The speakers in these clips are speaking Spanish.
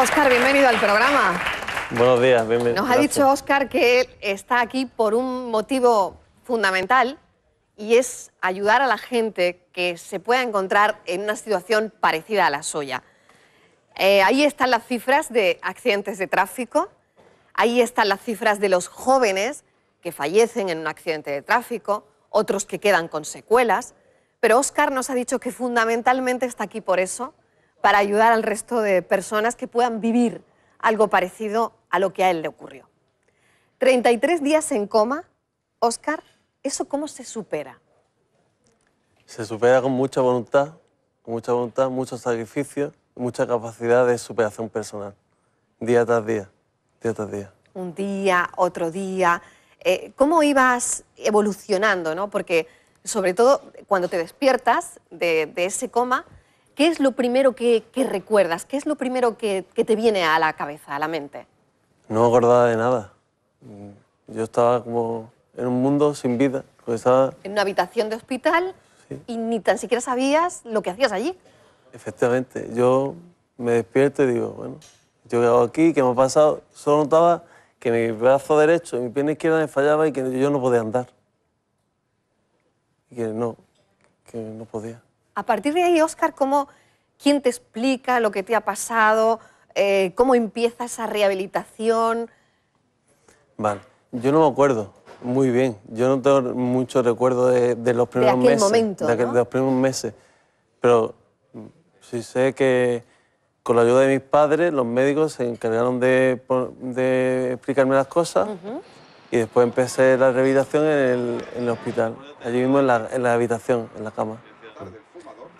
Oscar, bienvenido al programa. Buenos días, bienvenido. Nos ha dicho Oscar que está aquí por un motivo fundamental y es ayudar a la gente que se pueda encontrar en una situación parecida a la suya. Eh, ahí están las cifras de accidentes de tráfico, ahí están las cifras de los jóvenes que fallecen en un accidente de tráfico, otros que quedan con secuelas, pero Oscar nos ha dicho que fundamentalmente está aquí por eso para ayudar al resto de personas que puedan vivir algo parecido a lo que a él le ocurrió. 33 días en coma, Oscar, ¿eso cómo se supera? Se supera con mucha voluntad, con mucha voluntad, mucho sacrificio, mucha capacidad de superación personal, día tras día, día tras día. Un día, otro día. Eh, ¿Cómo ibas evolucionando? ¿no? Porque sobre todo cuando te despiertas de ese coma, ¿Qué es lo primero que, recuerdas? ¿Qué es lo primero que, te viene a la cabeza, a la mente? No acordaba de nada. Yo estaba como en un mundo sin vida. Pues estaba... En una habitación de hospital y ni tan siquiera sabías lo que hacías allí. Efectivamente. Yo me despierto y digo, bueno, yo he llegado aquí, qué me ha pasado. Solo notaba que mi brazo derecho y mi pierna izquierda me fallaba y que yo no podía andar. Y que no, que no podía. A partir de ahí, Oscar, ¿cómo, ¿quién te explica lo que te ha pasado? Eh, ¿Cómo empieza esa rehabilitación? Vale, yo no me acuerdo muy bien. Yo no tengo mucho recuerdo de, los primeros meses. Momento, de, de los primeros meses. Pero mm, sí sé que con la ayuda de mis padres, los médicos se encargaron de, explicarme las cosas y después empecé la rehabilitación en el, hospital, allí mismo en la habitación, en la cama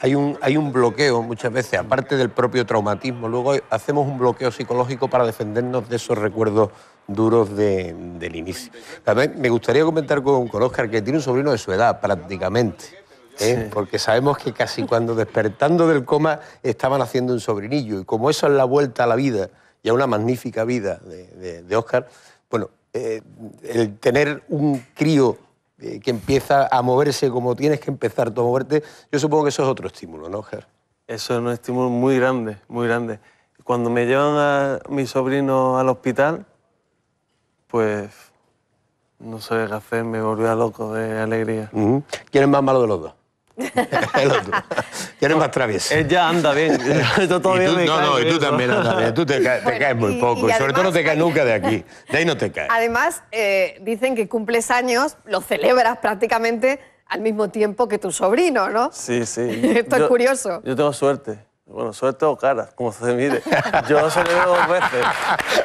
hay un, hay un bloqueo muchas veces, aparte del propio traumatismo, luego hacemos un bloqueo psicológico para defendernos de esos recuerdos duros del inicio. También me gustaría comentar con, con Oscar que tiene un sobrino de su edad prácticamente. ¿eh? porque sabemos que casi cuando despertando del coma estaban haciendo un sobrinillo. Y como eso es la vuelta a la vida y a una magnífica vida de, de, Oscar, bueno, eh, el tener un crío eh, que empieza a moverse como tienes que empezar a moverte, yo supongo que eso es otro estímulo, ¿no, Ger? Eso es un estímulo muy grande, muy grande. Cuando me llevan a mi sobrino al hospital, pues no sé qué hacer, me a loco de alegría. ¿Quién es más malo de los dos? el más traviesa. Eh, ya anda bien. no, no, y tú también andas bien. Tú te, caes, muy poco. Y, sobre todo no te caes nunca de aquí. De ahí no te caes. Además, eh, dicen que cumples años, lo celebras prácticamente al mismo tiempo que tu sobrino, ¿no? Sí, sí. Esto es curioso. Yo tengo suerte. Bueno, suerte o cara, como se mire. Yo celebro dos veces.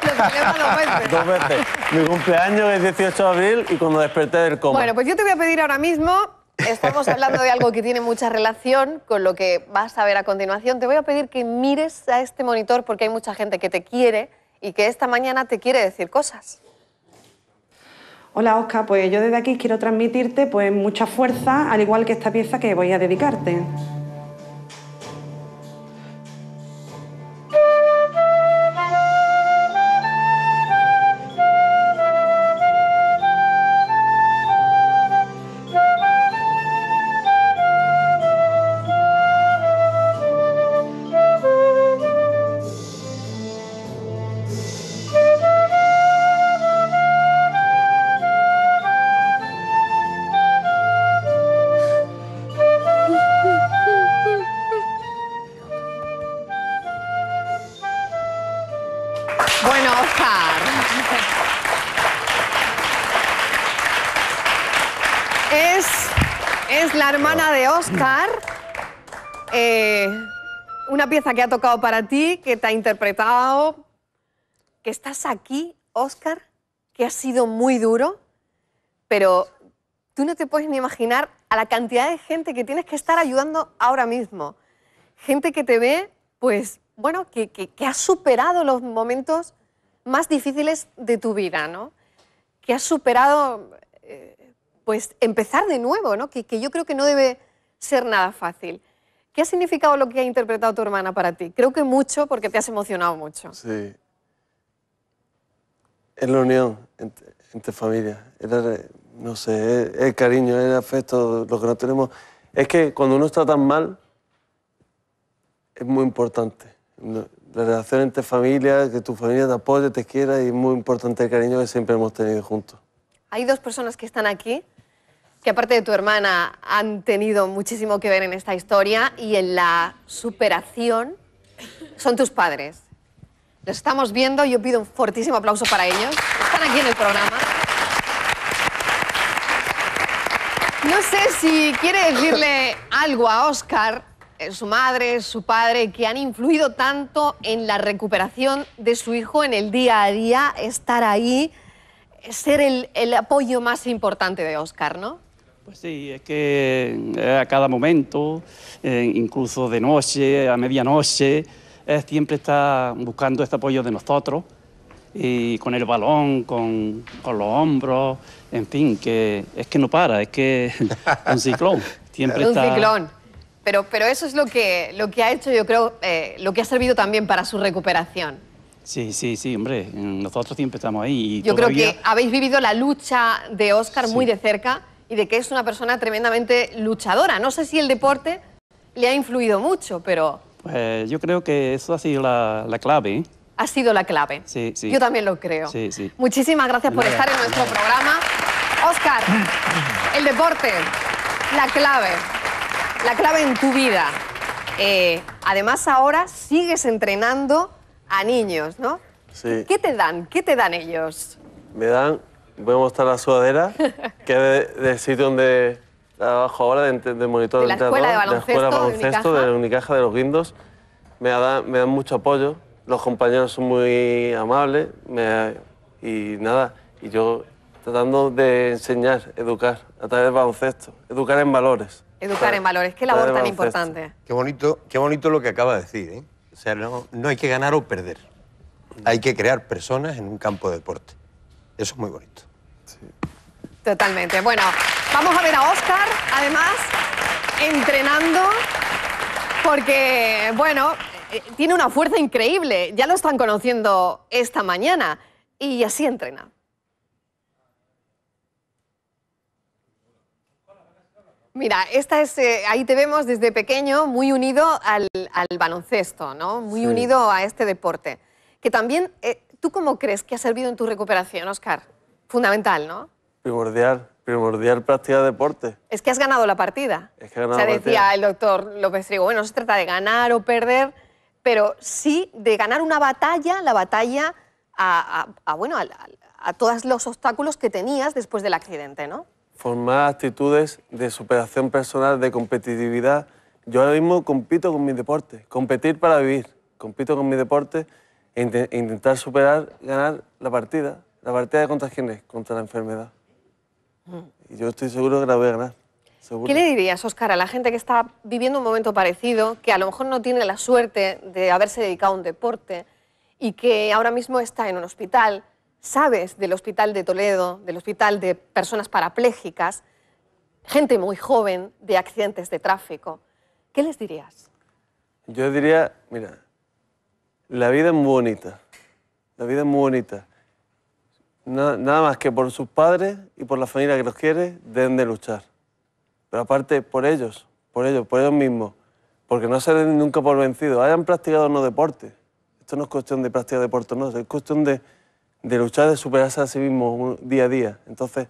Lo celebro dos veces. Dos veces. Mi cumpleaños es 18 de abril y cuando desperté del coma. Bueno, pues yo te voy a pedir ahora mismo estamos hablando de algo que tiene mucha relación con lo que vas a ver a continuación. Te voy a pedir que mires a este monitor porque hay mucha gente que te quiere y que esta mañana te quiere decir cosas. Hola Oscar, pues yo desde aquí quiero transmitirte pues mucha fuerza, al igual que esta pieza que voy a dedicarte. Es, es la hermana de Oscar. Eh, una pieza que ha tocado para ti, que te ha interpretado, que estás aquí, Oscar, que ha sido muy duro, pero tú no te puedes ni imaginar a la cantidad de gente que tienes que estar ayudando ahora mismo. Gente que te ve, pues, bueno, que, que, ha superado los momentos más difíciles de tu vida, ¿no? Que has superado eh, pues empezar de nuevo, que, yo creo que no debe ser nada fácil. ¿Qué ha significado lo que ha interpretado tu hermana para ti? Creo que mucho porque te has emocionado mucho. Sí. Es la unión entre, familias. Era, no sé, el, cariño, el afecto, lo que no tenemos. Es que cuando uno está tan mal, es muy importante. La relación entre familias, que tu familia te apoye, te quiera, y es muy importante el cariño que siempre hemos tenido juntos hay dos personas que están aquí que aparte de tu hermana han tenido muchísimo que ver en esta historia y en la superación son tus padres. Los estamos viendo, yo pido un fortísimo aplauso para ellos. Están aquí en el programa. No sé si quiere decirle algo a Oscar, eh, su madre, su padre, que han influido tanto en la recuperación de su hijo, en el día a día, estar ahí ser el, apoyo más importante de Oscar, ¿no? Pues sí, es que eh, a cada momento, eh, incluso de noche, a medianoche, siempre está buscando este apoyo de nosotros, y con el balón, con, los hombros, en fin, que es que no para, es que un ciclón, siempre un Un ciclón, pero, pero eso es lo que, lo que ha hecho, yo creo, eh, lo que ha servido también para su recuperación. Sí, sí, sí, hombre, nosotros siempre estamos ahí. Y Yo creo que habéis vivido la lucha de Oscar muy de cerca y de que es una persona tremendamente luchadora. No sé si el deporte le ha influido mucho, pero... Pues yo creo que eso ha sido la, clave. ¿eh? Ha sido la clave. Sí, sí. Yo también lo creo. Sí, sí. Muchísimas gracias por estar en nuestro programa. Oscar, el deporte, la clave, la clave en tu vida. Eh, además ahora sigues entrenando a niños, ¿no? Sí. ¿Qué te dan? ¿Qué te dan ellos? Me dan, voy a mostrar la sudadera, que es del sitio donde trabajo ahora, de, de monitor de la escuela de baloncesto, de, la escuela de, Unicaja. de Unicaja, de los Guindos. Me dan, me dan mucho apoyo, los compañeros son muy amables me, y nada, y yo tratando de enseñar, educar a través del baloncesto, educar en valores. Educar en valores, qué labor tan importante. Qué bonito, qué bonito lo que acaba de decir, ¿eh? O sea, no, hay que ganar o perder. Hay que crear personas en un campo de deporte. Eso es muy bonito. Totalmente. Bueno, vamos a ver a Oscar, además, entrenando, porque, bueno, eh, tiene una fuerza increíble. Ya lo están conociendo esta mañana y así entrena. Mira, esta es, eh, ahí te vemos desde pequeño muy unido al, baloncesto, ¿no? Muy unido a este deporte. Que también, eh, ¿tú cómo crees que ha servido en tu recuperación, Oscar? Fundamental, ¿no? Primordial, primordial practicar deporte. Es que has ganado la partida. Es que he ganado o sea, decía el doctor López Trigo, bueno, no se trata de ganar o perder, pero sí de ganar una batalla, la batalla a, bueno, a todos los obstáculos que tenías después del accidente, ¿no? formar actitudes de superación personal, de competitividad. Yo ahora mismo compito con mi deporte, competir para vivir, compito con mi deporte e, e intentar superar, ganar la partida. ¿La partida de contra quién es? Contra la enfermedad. Mm. Y yo estoy seguro que la voy a ganar. ¿Qué le dirías, Óscar, a la gente que está viviendo un momento parecido, que a lo mejor no tiene la suerte de haberse dedicado a un deporte y que ahora mismo está en un hospital? sabes del Hospital de Toledo, del Hospital de Personas Parapléjicas, gente muy joven de accidentes de tráfico. ¿Qué les dirías? Yo diría, mira, la vida es muy bonita, la vida es muy bonita. nada más que por sus padres y por la familia que los quiere, deben de luchar. Pero aparte, por ellos, por ellos, por ellos mismos. Porque no se den nunca por vencidos. Hayan practicado no deporte. Esto no es cuestión de practicar deporte, no. Es cuestión de de luchar, de superarse a sí mismo día a día. Entonces,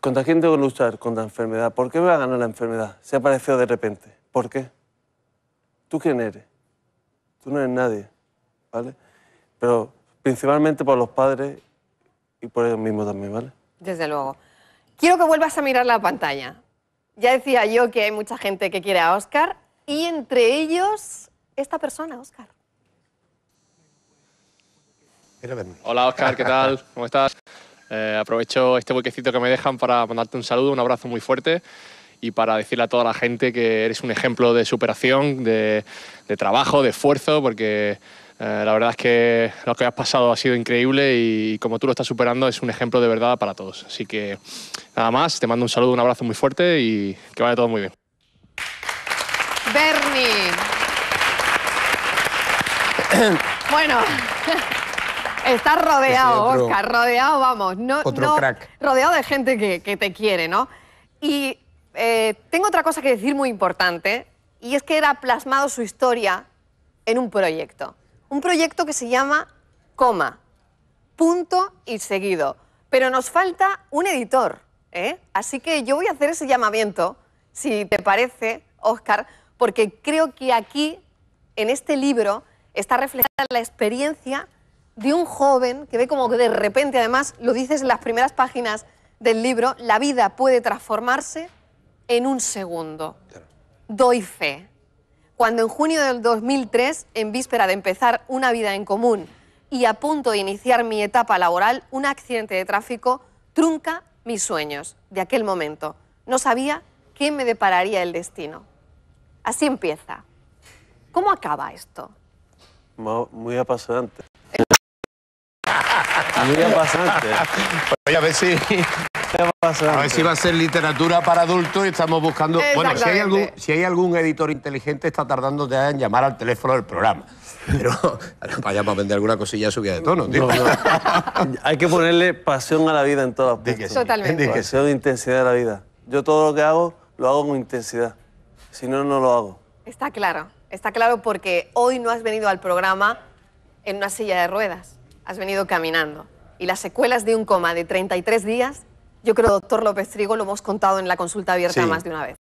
¿contra quién tengo que luchar? Contra la enfermedad. ¿Por qué me va a ganar la enfermedad? Se ha aparecido de repente. ¿Por qué? ¿Tú quién eres? Tú no eres nadie, ¿vale? Pero principalmente por los padres y por ellos mismos también, ¿vale? Desde luego. Quiero que vuelvas a mirar la pantalla. Ya decía yo que hay mucha gente que quiere a Oscar y entre ellos esta persona, Oscar. Hola Oscar, ¿qué tal? ¿Cómo estás? Eh, aprovecho este huequecito que me dejan para mandarte un saludo, un abrazo muy fuerte y para decirle a toda la gente que eres un ejemplo de superación, de, trabajo, de esfuerzo, porque eh, la verdad es que lo que has pasado ha sido increíble y, como tú lo estás superando es un ejemplo de verdad para todos. Así que nada más, te mando un saludo, un abrazo muy fuerte y que vaya todo muy bien. Bernie. bueno. Estás rodeado, Oscar, rodeado, vamos. Rodeado de gente que, te quiere, ¿no? Y eh, tengo otra cosa que decir muy importante, y es que era plasmado su historia en un proyecto. Un proyecto que se llama Coma, punto y seguido. Pero nos falta un editor, ¿eh? Así que yo voy a hacer ese llamamiento, si te parece, Oscar, porque creo que aquí, en este libro, está reflejada la experiencia de un joven que ve como que de repente, además, lo dices en las primeras páginas del libro, la vida puede transformarse en un segundo. Doy fe. Cuando en junio del 2003, en víspera de empezar una vida en común y a punto de iniciar mi etapa laboral, un accidente de tráfico trunca mis sueños de aquel momento. No sabía qué me depararía el destino. Así empieza. ¿Cómo acaba esto? Muy apasionante mí Pasante. a ver si. A ver si va a ser literatura para adultos y estamos buscando. Bueno, si hay, algún, editor inteligente, está tardando de en llamar al teléfono del programa. Pero vaya para vender alguna cosilla subida de tono, hay que ponerle pasión a la vida en todas partes. Totalmente. E intensidad a la vida. Yo todo lo que hago, lo hago con intensidad. Si no, no lo hago. Está claro. Está claro porque hoy no has venido al programa en una silla de ruedas has venido caminando. Y las secuelas de un coma de 33 días, yo creo, doctor López Trigo, lo hemos contado en la consulta abierta más de una vez.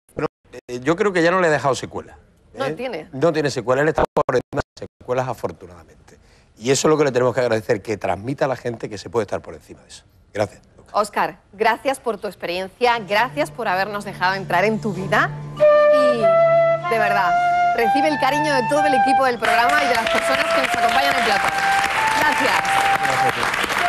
Eh, yo creo que ya no le he dejado secuela. No ¿eh? tiene. No tiene secuela, él está por encima de secuelas, afortunadamente. Y eso es lo que le tenemos que agradecer, que transmita a la gente que se puede estar por encima de eso. Gracias. Oscar, gracias por tu experiencia, gracias por habernos dejado entrar en tu vida y de verdad, recibe el cariño de todo el equipo del programa y de las personas que nos acompañan en Plata. Gracias.